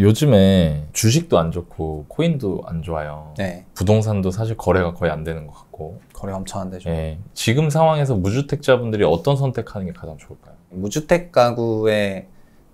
요즘에 주식도 안 좋고 코인도 안 좋아요. 네. 부동산도 사실 거래가 거의 안 되는 것 같고. 거래 엄청 안 되죠. 예. 지금 상황에서 무주택자분들이 어떤 선택하는 게 가장 좋을까요? 무주택 가구의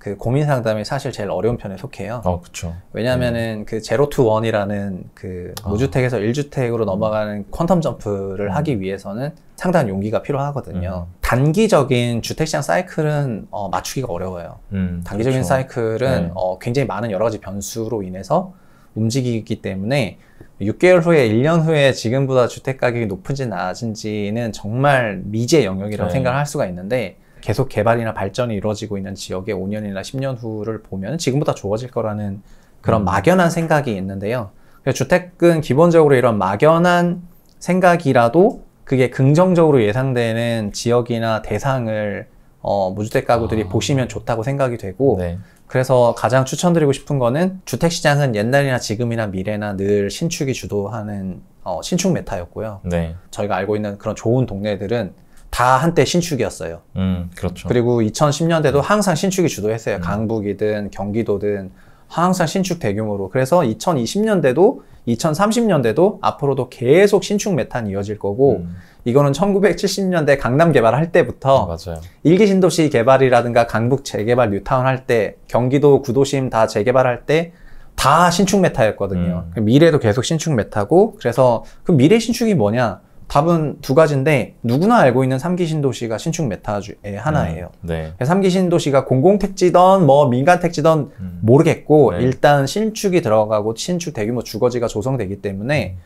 그 고민 상담이 사실 제일 어려운 편에 속해요. 어, 아, 그죠 왜냐하면은 네. 그 제로 투 원이라는 그 무주택에서 아. 1주택으로 음. 넘어가는 퀀텀 점프를 음. 하기 위해서는 상당한 용기가 필요하거든요. 음. 단기적인 주택시장 사이클은 어, 맞추기가 어려워요. 음, 단기적인 그렇 사이클은 네. 어, 굉장히 많은 여러 가지 변수로 인해서 움직이기 때문에 6개월 후에, 1년 후에 지금보다 주택 가격이 높은지 낮은지는 정말 미지의 영역이라고 네. 생각할 수가 있는데 계속 개발이나 발전이 이루어지고 있는 지역의 5년이나 10년 후를 보면 지금보다 좋아질 거라는 그런 음. 막연한 생각이 있는데요. 주택은 기본적으로 이런 막연한 생각이라도 그게 긍정적으로 예상되는 지역이나 대상을 어, 무주택 가구들이 아... 보시면 좋다고 생각이 되고 네. 그래서 가장 추천드리고 싶은 거는 주택 시장은 옛날이나 지금이나 미래나 늘 신축이 주도하는 어, 신축 메타였고요. 네. 저희가 알고 있는 그런 좋은 동네들은 다 한때 신축이었어요. 음, 그렇죠. 그리고 2010년대도 항상 신축이 주도했어요. 음. 강북이든 경기도든 항상 신축 대규모로. 그래서 2020년대도 2030년대도 앞으로도 계속 신축 메탄이 이어질 거고 음. 이거는 1970년대 강남 개발할 때부터 음, 맞아요. 일기 신도시 개발이라든가 강북 재개발 뉴타운 할 때 경기도 구도심 다 재개발할 때 다 신축 메타였거든요. 음. 미래도 계속 신축 메타고 그래서 그 미래 신축이 뭐냐? 답은 두 가지인데 누구나 알고 있는 삼기 신도시가 신축 메타의 주 하나예요. 음, 네. 삼기 신도시가 공공 택지든 뭐 민간 택지든 음. 모르겠고 네. 일단 신축이 들어가고 신축 대규모 주거지가 조성되기 때문에 음.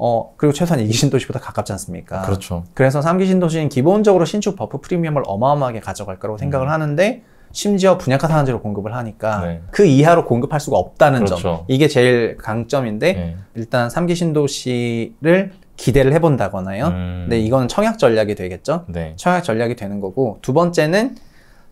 어 그리고 최소한 이기 신도시보다 가깝지 않습니까? 그렇죠. 그래서 삼기 신도시는 기본적으로 신축 버프 프리미엄을 어마어마하게 가져갈 거라고 음. 생각을 하는데 심지어 분양가 상한제로 공급을 하니까 네. 그 이하로 공급할 수가 없다는 그렇죠. 점 이게 제일 강점인데 네. 일단 삼기 신도시를 기대를 해본다거나요. 음. 근데 이건 청약 전략이 되겠죠. 네. 청약 전략이 되는 거고 두 번째는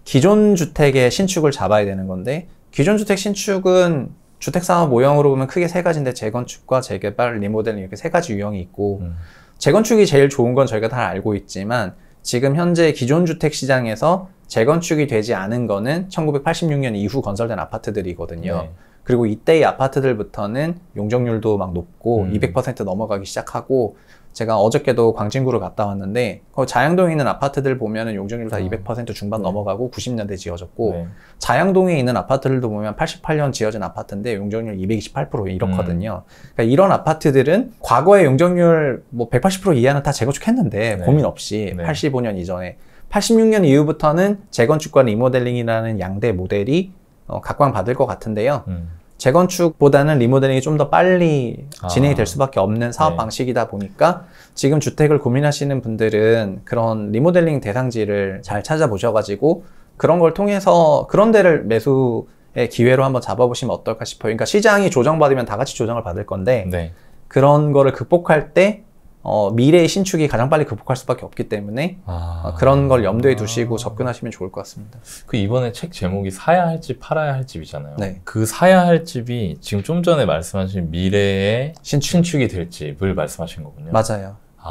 기존 주택의 신축을 잡아야 되는 건데 기존 주택 신축은 주택 사업 모형으로 보면 크게 세 가지인데 재건축과 재개발, 리모델링 이렇게 세 가지 유형이 있고 음. 재건축이 제일 좋은 건 저희가 다 알고 있지만 지금 현재 기존 주택 시장에서 재건축이 되지 않은 거는 1986년 이후 건설된 아파트들이거든요. 네. 그리고 이때의 아파트들부터는 용적률도 막 높고 음. 200% 넘어가기 시작하고 제가 어저께도 광진구를 갔다 왔는데 그 자양동에 있는 아파트들 보면은 용적률 다 200% 아. 중반 네. 넘어가고 90년대 지어졌고 네. 자양동에 있는 아파트들도 보면 88년 지어진 아파트인데 용적률 228% 이렇거든요. 음. 그러니까 이런 아파트들은 과거의 용적률 뭐 180% 이하는 다 재건축했는데 네. 고민 없이 네. 85년 이전에 86년 이후부터는 재건축과 리모델링이라는 양대 모델이 어, 각광받을 것 같은데요. 음. 재건축보다는 리모델링이 좀 더 빨리 아. 진행이 될 수밖에 없는 사업 네. 방식이다 보니까 지금 주택을 고민하시는 분들은 그런 리모델링 대상지를 잘 찾아보셔가지고 그런 걸 통해서 그런 데를 매수의 기회로 한번 잡아보시면 어떨까 싶어요. 그러니까 시장이 조정받으면 다 같이 조정을 받을 건데 네. 그런 거를 극복할 때 어, 미래의 신축이 가장 빨리 극복할 수밖에 없기 때문에 아... 어, 그런 걸 염두에 두시고 아... 접근하시면 좋을 것 같습니다. 그 이번에 책 제목이 사야 할 집, 팔아야 할 집이잖아요. 네. 그 사야 할 집이 지금 좀 전에 말씀하신 미래의 신축. 이될 집을 말씀하신 거군요. 맞아요. 아,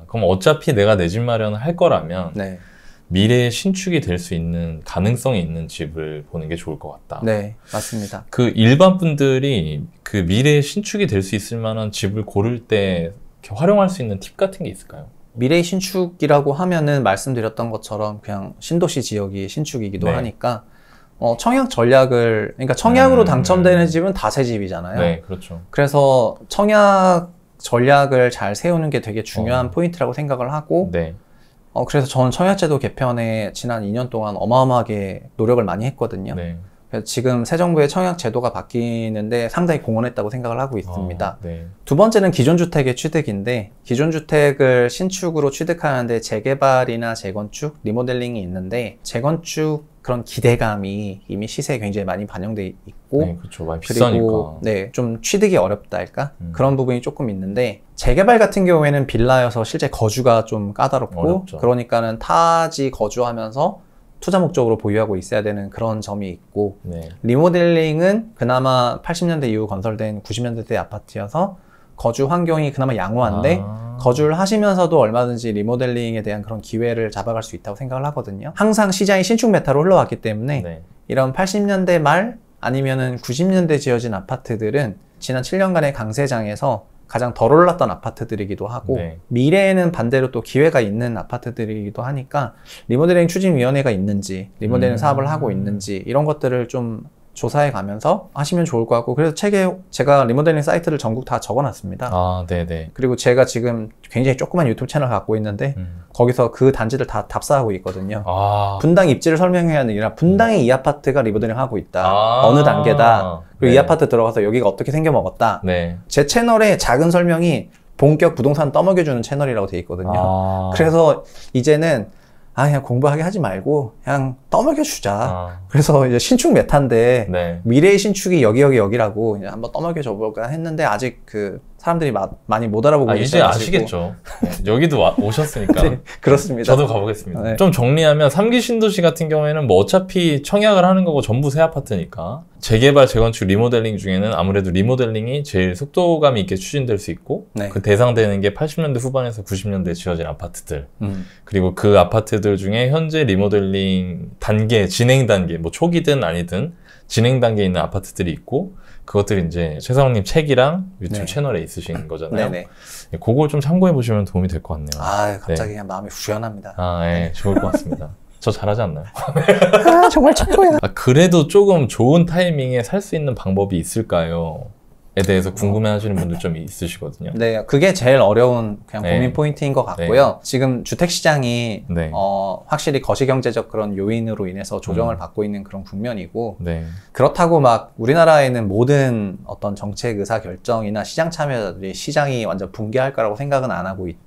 네. 그럼 어차피 내가 내 집 마련을 할 거라면 네. 미래의 신축이 될 수 있는 가능성이 있는 집을 보는 게 좋을 것 같다. 네, 맞습니다. 그 일반 분들이 그 미래의 신축이 될 수 있을 만한 집을 고를 때 이렇게 활용할 수 있는 팁 같은 게 있을까요? 미래의 신축이라고 하면은 말씀드렸던 것처럼 그냥 신도시 지역이 신축이기도 네. 하니까 어, 청약 전략을 그러니까 청약으로 음, 네. 당첨되는 네. 집은 다 새 집이잖아요. 네, 그렇죠. 그래서 청약 전략을 잘 세우는 게 되게 중요한 어. 포인트라고 생각을 하고 네. 어, 그래서 저는 청약제도 개편에 지난 2년 동안 어마어마하게 노력을 많이 했거든요. 네. 지금 새 정부의 청약 제도가 바뀌는데 상당히 공헌했다고 생각을 하고 아, 있습니다. 아, 네. 두 번째는 기존 주택의 취득인데 기존 주택을 신축으로 취득하는데 재개발이나 재건축, 리모델링이 있는데 재건축 그런 기대감이 이미 시세에 굉장히 많이 반영돼 있고 네, 그렇죠. 많이 그리고 네, 좀 취득이 어렵다 할까? 음. 그런 부분이 조금 있는데 재개발 같은 경우에는 빌라여서 실제 거주가 좀 까다롭고 어렵죠. 그러니까는 타지 거주하면서 투자 목적으로 보유하고 있어야 되는 그런 점이 있고 네. 리모델링은 그나마 80년대 이후 건설된 90년대 아파트여서 거주 환경이 그나마 양호한데 아... 거주를 하시면서도 얼마든지 리모델링에 대한 그런 기회를 잡아갈 수 있다고 생각을 하거든요. 항상 시장이 신축 메타로 흘러왔기 때문에 네. 이런 80년대 말 아니면은 90년대 지어진 아파트들은 지난 7년간의 강세장에서 가장 덜 올랐던 아파트들이기도 하고 네. 미래에는 반대로 또 기회가 있는 아파트들이기도 하니까 리모델링 추진위원회가 있는지 리모델링 음. 사업을 하고 있는지 이런 것들을 좀 조사해 가면서 하시면 좋을 것 같고 그래서 책에 제가 리모델링 사이트를 전국 다 적어놨습니다. 아, 네네. 네. 그리고 제가 지금 굉장히 조그만 유튜브 채널 갖고 있는데 음. 거기서 그 단지를 다 답사하고 있거든요. 아. 분당 입지를 설명해야 하는 일이라 분당에 음. 이 아파트가 리모델링 하고 있다. 아. 어느 단계다. 그리고 네. 이 아파트 들어가서 여기가 어떻게 생겨 먹었다. 네. 제 채널에 작은 설명이 본격 부동산 떠먹여주는 채널이라고 돼 있거든요. 아. 그래서 이제는 아 그냥 공부하게 하지 말고 그냥 떠먹여 주자. 아. 그래서 이제 신축 메타인데 네. 미래의 신축이 여기 여기 여기라고 그냥 한번 떠먹여 줘볼까 했는데 아직 그 사람들이 마, 많이 못 알아보고 아, 이제 아시겠죠. 네, 여기도 와, 오셨으니까. 네, 그렇습니다. 저도 가보겠습니다. 네. 좀 정리하면 3기 신도시 같은 경우에는 뭐 어차피 청약을 하는 거고 전부 새 아파트니까 재개발, 재건축, 리모델링 중에는 아무래도 리모델링이 제일 속도감 있게 추진될 수 있고 네. 그 대상되는 게 80년대 후반에서 90년대 지어진 아파트들 음. 그리고 그 아파트들 중에 현재 리모델링 단계, 진행 단계 뭐 초기든 아니든 진행 단계에 있는 아파트들이 있고 그것들이 이제 최상욱님 책이랑 유튜브 네. 채널에 있으신 거잖아요. 네네. 네, 예, 그걸 좀 참고해 보시면 도움이 될 것 같네요. 아 갑자기 그냥 마음이 후련합니다. 아 예, 네. 좋을 것 같습니다. 저 잘하지 않나요? 아 정말 최고야. 아, 그래도 조금 좋은 타이밍에 살 수 있는 방법이 있을까요? 에 대해서 궁금해하시는 분들 좀 있으시거든요. 네, 그게 제일 어려운 그냥 네. 고민 네. 포인트인 것 네. 같고요. 네. 지금 주택 시장이 네. 어, 확실히 거시경제적 그런 요인으로 인해서 조정을 음. 받고 있는 그런 국면이고 네. 그렇다고 막 우리나라에는 모든 어떤 정책 의사 결정이나 시장 참여자들이 시장이 완전 붕괴할 거라고 생각은 안 하고 있기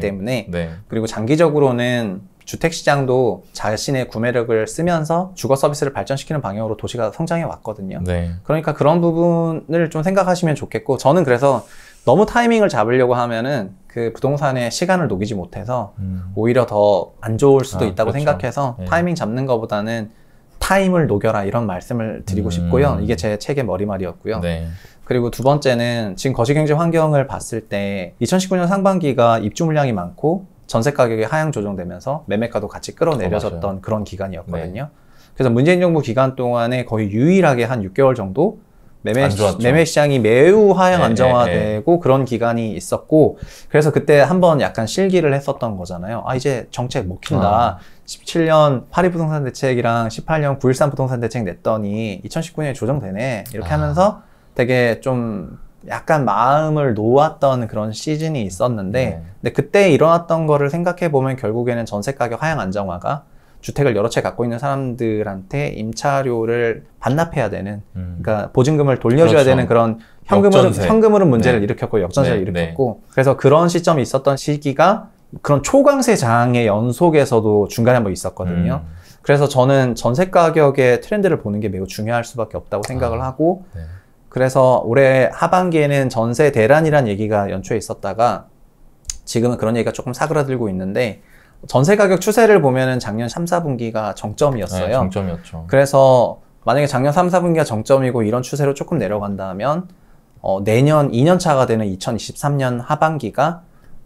때문에 그리고 장기적으로는 주택시장도 자신의 구매력을 쓰면서 주거 서비스를 발전시키는 방향으로 도시가 성장해 왔거든요. 네. 그러니까 그런 부분을 좀 생각하시면 좋겠고, 저는 그래서 너무 타이밍을 잡으려고 하면은 그 부동산에 시간을 녹이지 못해서 음. 오히려 더 안 좋을 수도 아, 있다고 그렇죠. 생각해서 네. 타이밍 잡는 것보다는 타임을 녹여라 이런 말씀을 드리고 음. 싶고요. 이게 제 책의 머리말이었고요. 네. 그리고 두 번째는 지금 거시경제 환경을 봤을 때 2019년 상반기가 입주 물량이 많고 전세 가격이 하향 조정되면서 매매가도 같이 끌어내려졌던 어, 그런 기간이었거든요. 네. 그래서 문재인 정부 기간 동안에 거의 유일하게 한 6개월 정도 매매, 매매 시장이 매우 하향 네, 네, 안정화되고 네, 그런 기간이 있었고 그래서 그때 한번 약간 실기를 했었던 거잖아요. 아 이제 정책 먹힌다. 아. 17년 파리 부동산 대책이랑 18년 9.13 부동산 대책 냈더니 2019년에 조정되네 이렇게 아. 하면서 되게 좀 약간 마음을 놓았던 그런 시즌이 있었는데 네. 근데 그때 일어났던 거를 생각해 보면 결국에는 전세 가격 하향 안정화가 주택을 여러 채 갖고 있는 사람들한테 임차료를 반납해야 되는 음. 그러니까 보증금을 돌려줘야 그렇죠. 되는 그런 현금으로 현금으로 문제를 네. 일으켰고 역전세를 네. 일으켰고 네. 그래서 그런 시점이 있었던 시기가 그런 초강세 장의 연속에서도 중간에 한번 있었거든요. 음. 그래서 저는 전세 가격의 트렌드를 보는 게 매우 중요할 수밖에 없다고 생각을 아. 하고 네. 그래서 올해 하반기에는 전세 대란이란 얘기가 연초에 있었다가 지금은 그런 얘기가 조금 사그라들고 있는데 전세 가격 추세를 보면은 작년 3, 4분기가 정점이었어요. 네, 정점이었죠. 그래서 만약에 작년 3, 4분기가 정점이고 이런 추세로 조금 내려간다면 어, 내년 2년 차가 되는 2023년 하반기가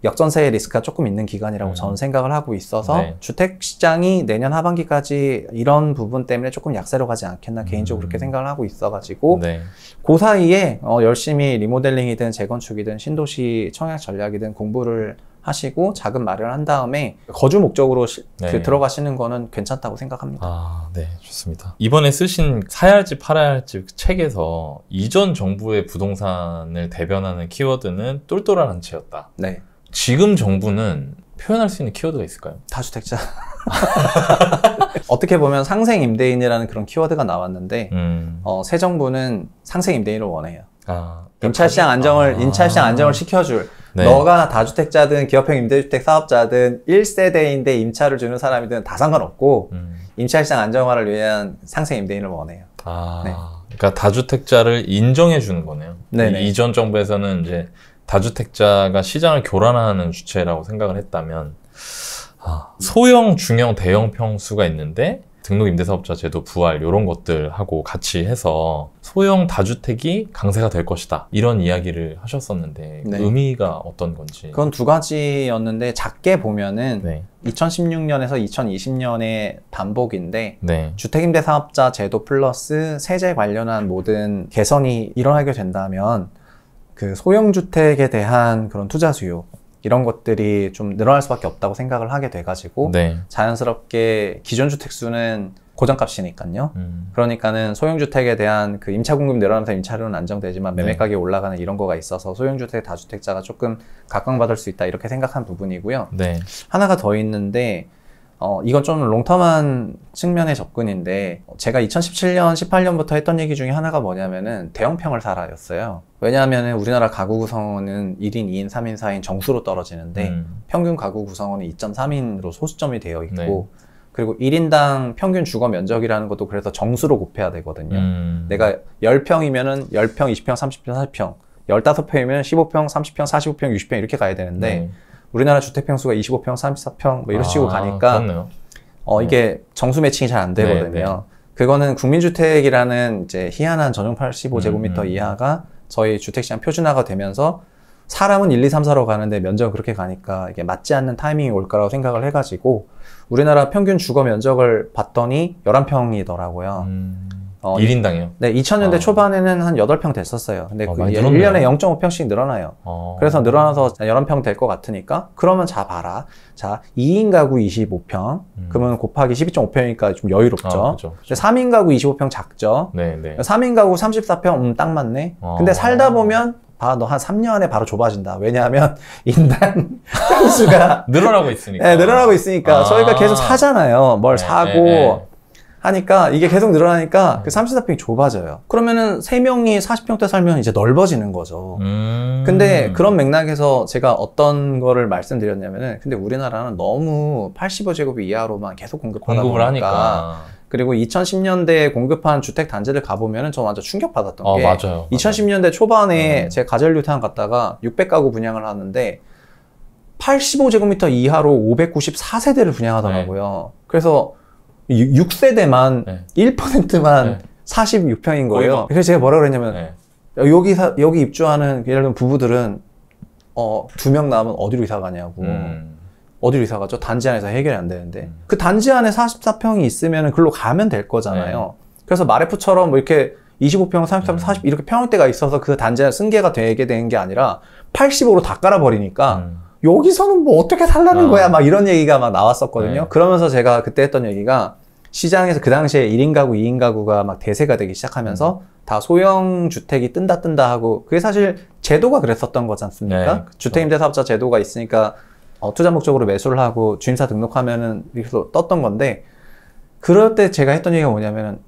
역전세의 리스크가 조금 있는 기간이라고 음. 저는 생각을 하고 있어서 네. 주택 시장이 내년 하반기까지 이런 부분 때문에 조금 약세로 가지 않겠나 개인적으로 그렇게 음. 생각을 하고 있어가지고 네. 그 사이에 어, 열심히 리모델링이든 재건축이든 신도시 청약 전략이든 공부를 하시고 자금 마련한 다음에 거주 목적으로 시, 그 네. 그 들어가시는 거는 괜찮다고 생각합니다. 아, 네, 좋습니다. 이번에 쓰신 사야 할지 팔아야 할지 책에서 이전 정부의 부동산을 대변하는 키워드는 똘똘한 한채였다. 네. 지금 정부는 표현할 수 있는 키워드가 있을까요? 다주택자. 어떻게 보면 상생 임대인이라는 그런 키워드가 나왔는데 음. 어, 새 정부는 상생 임대인을 원해요. 아, 임차시장 안정을 아. 임차시장 안정을 시켜줄 네. 너가 다주택자든 기업형 임대주택 사업자든 1세대인데 임차를 주는 사람이든 다 상관없고 음. 임차시장 안정화를 위한 상생 임대인을 원해요. 아, 네. 그러니까 다주택자를 인정해 주는 거네요. 네네. 네. 이전 정부에서는 이제 다주택자가 시장을 교란하는 주체라고 생각을 했다면 아, 소형, 중형, 대형 평수가 있는데 등록임대사업자 제도 부활 이런 것들하고 같이 해서 소형 다주택이 강세가 될 것이다 이런 이야기를 하셨었는데 그 네. 의미가 어떤 건지 그건 두 가지였는데 작게 보면은 네. 2016년에서 2020년의 반복인데 네. 주택임대사업자 제도 플러스 세제 관련한 모든 개선이 일어나게 된다면 그 소형 주택에 대한 그런 투자 수요 이런 것들이 좀 늘어날 수밖에 없다고 생각을 하게 돼가지고 네. 자연스럽게 기존 주택 수는 고정값이니까요. 음. 그러니까는 소형주택에 대한 그 임차 공급 늘어나면서 임차료는 안정되지만 매매 가격이 네. 올라가는 이런 거가 있어서 소형주택 다주택자가 조금 각광받을 수 있다 이렇게 생각한 부분이고요. 네. 하나가 더 있는데 어, 이건 좀 롱텀한 측면의 접근인데 제가 2017년, 18년부터 했던 얘기 중에 하나가 뭐냐면은 대형평을 사라였어요. 왜냐하면 우리나라 가구 구성원은 1인, 2인, 3인, 4인 정수로 떨어지는데 음. 평균 가구 구성원은 2.3인으로 소수점이 되어 있고 네. 그리고 1인당 평균 주거 면적이라는 것도 그래서 정수로 곱해야 되거든요. 음. 내가 10평이면은 10평, 20평, 30평, 40평, 15평이면 15평, 30평, 45평, 60평 이렇게 가야 되는데 음. 우리나라 주택 평수가 25평, 34평 뭐 이런 식으로 아, 가니까 그렇네요. 어 이게 정수 매칭이 잘안 네, 되거든요. 네, 네. 그거는 국민주택이라는 이제 희한한 전용 85제곱미터 음, 음. 이하가 저희 주택시장 표준화가 되면서 사람은 1, 2, 3, 4로 가는데 면적은 그렇게 가니까 이게 맞지 않는 타이밍이 올 거라고 생각을 해가지고 우리나라 평균 주거 면적을 봤더니 11평이더라고요. 음. 어, 1인당이요? 네, 2000년대 아. 초반에는 한 8평 됐었어요. 근데 아, 그 1년에 0.5평씩 늘어나요. 아. 그래서 늘어나서 11평 될 것 같으니까 그러면 자 봐라. 자, 2인 가구 25평. 음. 그러면 곱하기 12.5평이니까 좀 여유롭죠. 아, 그쵸, 그쵸. 3인 가구 25평 작죠. 네, 네. 3인 가구 34평 음, 딱 맞네. 아. 근데 살다 보면 봐, 너 한 3년에 안 바로 좁아진다. 왜냐하면 인당 수가 늘어나고 있으니까. 네, 늘어나고 있으니까 아. 저희가 계속 사잖아요. 뭘 네, 사고 네, 네. 하니까 이게 계속 늘어나니까 그 34평이 좁아져요. 그러면은 3명이 40평대 살면 이제 넓어지는 거죠. 음... 근데 그런 맥락에서 제가 어떤 거를 말씀드렸냐면은 근데 우리나라는 너무 85제곱 이하로만 계속 공급하다 공급을 보니까 하니까. 그리고 2010년대에 공급한 주택 단지를 가보면은 저 완전 충격받았던 아, 게 맞아요. 2010년대 초반에 음. 네. 제가 가전류탄 갔다가 600가구 분양을 하는데 85제곱미터 이하로 594세대를 분양하더라고요. 네. 그래서 6세대만 네. 1%만 46평인 거예요. 그래서 제가 뭐라 그랬냐면 네. 여기 사, 여기 입주하는 예를 들면 부부들은 어, 두 명 남으면 어디로 이사 가냐고. 음. 어디로 이사 가죠? 단지 안에서 해결이 안 되는데. 음. 그 단지 안에 44평이 있으면 글로 가면 될 거잖아요. 네. 그래서 마레프처럼 뭐 이렇게 25평, 33평, 40 이렇게 평형대가 있어서 그 단지 안에 승계가 되게 되는 게 아니라 85로 다 깔아버리니까 음. 여기서는 뭐 어떻게 살라는 아. 거야 막 이런 얘기가 막 나왔었거든요. 네. 그러면서 제가 그때 했던 얘기가 시장에서 그 당시에 1인 가구, 2인 가구가 막 대세가 되기 시작하면서 음. 다 소형 주택이 뜬다 뜬다 하고 그게 사실 제도가 그랬었던 거잖습니까 네, 주택임대사업자 제도가 있으니까 어, 투자 목적으로 매수를 하고 주임사 등록하면은 이렇게 떴던 건데 그럴 때 제가 했던 얘기가 뭐냐면은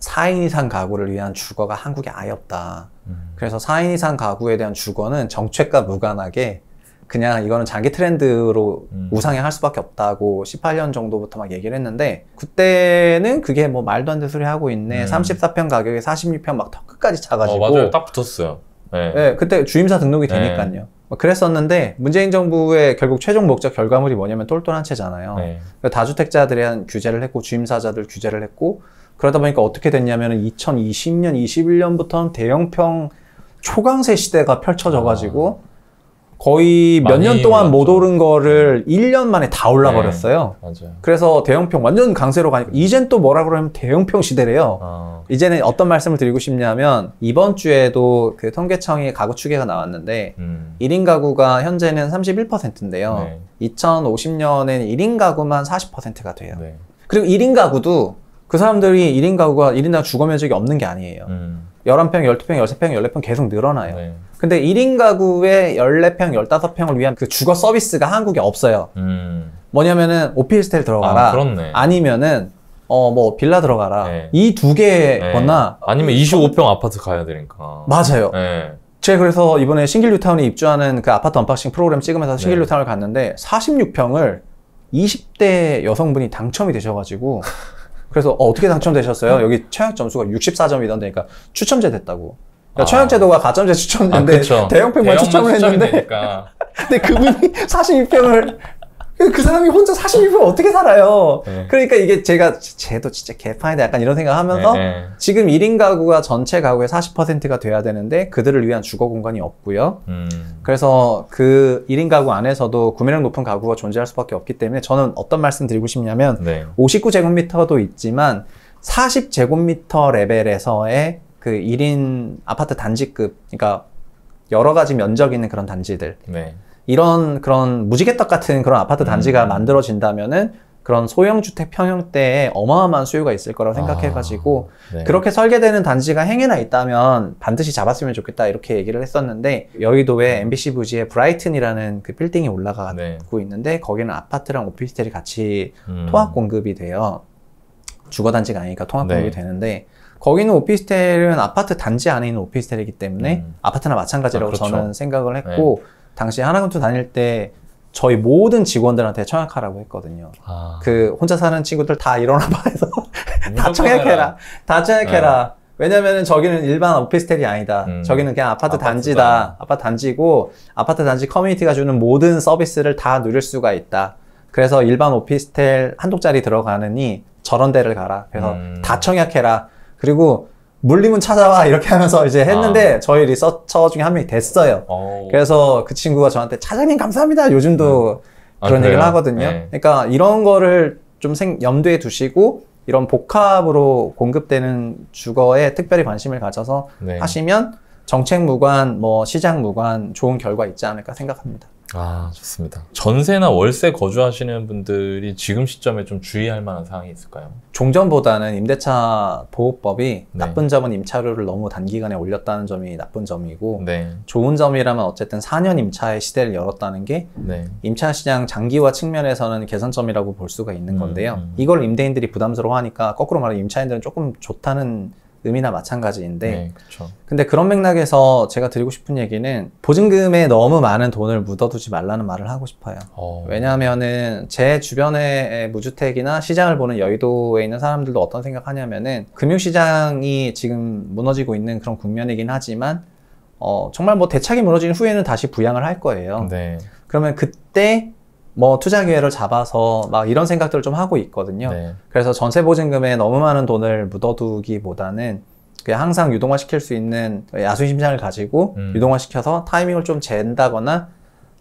4인 이상 가구를 위한 주거가 한국에 아예 없다. 음. 그래서 4인 이상 가구에 대한 주거는 정책과 무관하게 그냥 이거는 장기 트렌드로 음. 우상향할 수밖에 없다고 18년 정도부터 막 얘기를 했는데 그때는 그게 뭐 말도 안 되는 소리 하고 있네. 음. 3 4평 가격에 4 6평막 끝까지 차가지고. 어, 맞아요. 딱 붙었어요. 네. 네 그때 주임사 등록이 네. 되니까요. 네. 그랬었는데 문재인 정부의 결국 최종 목적 결과물이 뭐냐면 똘똘한 채잖아요. 네. 다주택자들에 대한 규제를 했고 주임사자들 규제를 했고 그러다 보니까 어떻게 됐냐면 2020년, 21년부터는 대형평 초강세 시대가 펼쳐져가지고 아. 거의 몇 년 동안 올죠못 오른 거를 1년 만에 다 올라 버렸어요. 네, 맞아요. 그래서 대형평 완전 강세로 가니까 이젠 또 뭐라 그러면 대형평 시대래요. 아. 이제는 어떤 말씀을 드리고 싶냐면 이번 주에도 그 통계청의 가구 추계가 나왔는데 음. 1인 가구가 현재는 31%인데요. 네. 2050년엔 1인 가구만 40%가 돼요. 네. 그리고 1인 가구도 그 사람들이 1인 가구가 1인 가구 주거 면적이 없는 게 아니에요. 음. 열한 평 열두 평 열세 평 열네 평 계속 늘어나요. 네. 근데 일인 가구에 열네 평 열다섯 평을 위한 그 주거 서비스가 한국에 없어요. 음. 뭐냐면은 오피스텔 들어가라. 아, 그렇네. 아니면은 어뭐 빌라 들어가라. 네. 이두 네. 개거나 아니면 25평 어, 아파트 가야 되니까. 맞아요. 네. 제가 그래서 이번에 신길류 타운에 입주하는 그 아파트 언박싱 프로그램 찍으면서 신길류 네. 타운을 갔는데 46평을 20대 여성분이 당첨이 되셔가지고 그래서 어, 떻게 당첨되셨어요? 여기 최악 점수가 64점이던데 그러니까 추첨제 됐다고. 그러니까 아. 최악 제도가 가점제 추첨인데 아, 대형 팩만 추첨을 했는데 근데 그분이 42평을 그 사람이 혼자 42분 어떻게 살아요? 네. 그러니까 이게 제가 쟤도 진짜 개판이다 약간 이런 생각하면서 네, 네. 지금 1인 가구가 전체 가구의 40%가 돼야 되는데 그들을 위한 주거 공간이 없고요. 음. 그래서 그 1인 가구 안에서도 구매력 높은 가구가 존재할 수밖에 없기 때문에 저는 어떤 말씀 드리고 싶냐면 네. 59제곱미터도 있지만 40제곱미터 레벨에서의 그 1인 아파트 단지급 그러니까 여러 가지 면적 있는 그런 단지들 네. 이런 그런 무지개떡 같은 그런 아파트 음. 단지가 음. 만들어진다면은 그런 소형 주택 평형대에 어마어마한 수요가 있을 거라고 생각해가지고 아, 네. 그렇게 설계되는 단지가 행해나 있다면 반드시 잡았으면 좋겠다 이렇게 얘기를 했었는데 여의도에 MBC 음. 부지에 브라이튼이라는 그 빌딩이 올라가고 네. 있는데 거기는 아파트랑 오피스텔이 같이 음. 통합 공급이 돼요 주거 단지가 아니니까 통합 공급이 네. 되는데 거기는 오피스텔은 아파트 단지 안에 있는 오피스텔이기 때문에 음. 아파트나 마찬가지라고 아, 그렇죠. 저는 생각을 했고. 네. 당시 하나금투 다닐 때 저희 모든 직원들한테 청약하라고 했거든요. 아. 그 혼자 사는 친구들 다 일어나봐 해서 다 청약해라. 다 청약해라. 네. 왜냐면은 저기는 일반 오피스텔이 아니다. 음. 저기는 그냥 아파트 아파트다. 단지다. 아파트 단지고 아파트 단지 커뮤니티가 주는 모든 서비스를 다 누릴 수가 있다. 그래서 일반 오피스텔 한독짜리 들어가느니 저런 데를 가라. 그래서 음. 다 청약해라. 그리고 물리문 찾아와 이렇게 하면서 이제 아. 했는데 아. 저희 리서처 중에 한 명이 됐어요. 오. 어. 그래서 그 친구가 저한테 차장님 감사합니다. 요즘도 네. 아, 그런 그 얘기를 하거든요. 네. 그러니까 이런 거를 좀 생, 염두에 두시고 이런 복합으로 공급되는 주거에 특별히 관심을 가져서 네. 하시면 정책 무관, 뭐 시장 무관 좋은 결과 있지 않을까 생각합니다. 아, 좋습니다. 전세나 월세 거주하시는 분들이 지금 시점에 좀 주의할 만한 사항이 있을까요? 종전보다는 임대차 보호법이 네. 나쁜 점은 임차료를 너무 단기간에 올렸다는 점이 나쁜 점이고 네. 좋은 점이라면 어쨌든 4년 임차의 시대를 열었다는 게 네. 임차 시장 장기화 측면에서는 개선점이라고 볼 수가 있는 음, 건데요. 음, 음. 이걸 임대인들이 부담스러워하니까 거꾸로 말하면 임차인들은 조금 좋다는 의미나 마찬가지인데 네, 그쵸. 그렇죠. 근데 그런 맥락에서 제가 드리고 싶은 얘기는 보증금에 너무 많은 돈을 묻어두지 말라는 말을 하고 싶어요 어... 왜냐하면은 제 주변의 무주택이나 시장을 보는 여의도에 있는 사람들도 어떤 생각하냐면은 금융시장이 지금 무너지고 있는 그런 국면이긴 하지만 어, 정말 뭐대책이 무너진 후에는 다시 부양을 할 거예요 네. 그러면 그때 뭐 투자 기회를 잡아서 막 이런 생각들을 좀 하고 있거든요. 네. 그래서 전세 보증금에 너무 많은 돈을 묻어두기보다는 그냥 항상 유동화시킬 수 있는 야수 심장을 가지고 음. 유동화시켜서 타이밍을 좀 잰다거나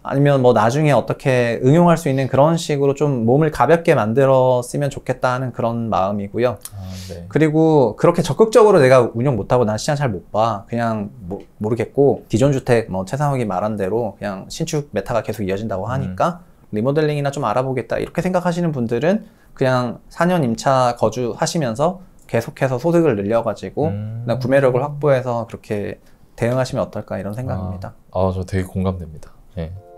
아니면 뭐 나중에 어떻게 응용할 수 있는 그런 식으로 좀 몸을 가볍게 만들었으면 좋겠다 하는 그런 마음이고요. 아, 네. 그리고 그렇게 적극적으로 내가 운영 못하고 난 시장 잘 못 봐. 그냥 모, 모르겠고 기존 주택 뭐 최상욱이 말한 대로 그냥 신축 메타가 계속 이어진다고 하니까 음. 리모델링이나 좀 알아보겠다 이렇게 생각하시는 분들은 그냥 4년 임차 거주하시면서 계속해서 소득을 늘려가지고 음. 구매력을 확보해서 그렇게 대응하시면 어떨까 이런 생각입니다. 아, 아저 되게 공감됩니다. 네.